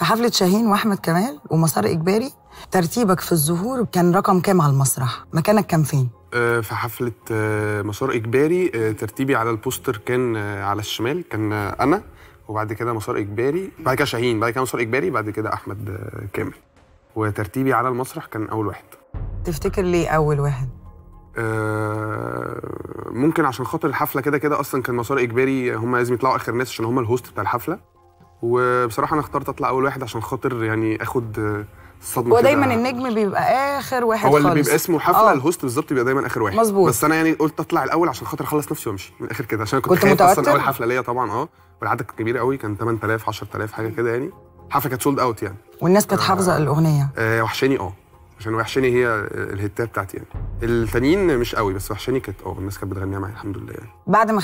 في حفله شاهين واحمد كمال ومسار اجباري ترتيبك في الظهور كان رقم كام على المسرح مكانك كان فين آه، في حفله آه، مسار اجباري آه، ترتيبي على البوستر كان على الشمال كان انا وبعد كده مسار اجباري بعد كده شاهين بعد كده مسار اجباري بعد كده احمد كامل وترتيبي على المسرح كان اول واحد تفتكر ليه اول واحد ممكن عشان خاطر الحفله كده كده اصلا كان مسار اجباري هم لازم يطلعوا اخر ناس عشان هم الهوست بتاع الحفله وبصراحه انا اخترت اطلع اول واحد عشان خاطر يعني اخد الصدمه آه، هو دايما النجم بيبقى اخر واحد هو اللي بيبقى اسمه حفله أوه. الهوست بالظبط بيبقى دايما اخر واحد مظبوط بس انا يعني قلت اطلع الاول عشان خاطر اخلص نفسي وامشي من الاخر كده عشان كنت, كنت متوتر اصلا اول حفله ليا طبعا اه والعدد كان كبير قوي كان 8000 10000 حاجه كده يعني حفله كانت سولد اوت يعني والناس كانت حافظه آه الاغنيه آه وحشاني اه عشان وحشاني هي الهيتات بتاعتي يعني التانيين مش قوي بس وحشاني كانت اه الناس كانت بتغنيها معايا الحمد لله يعني بعد ما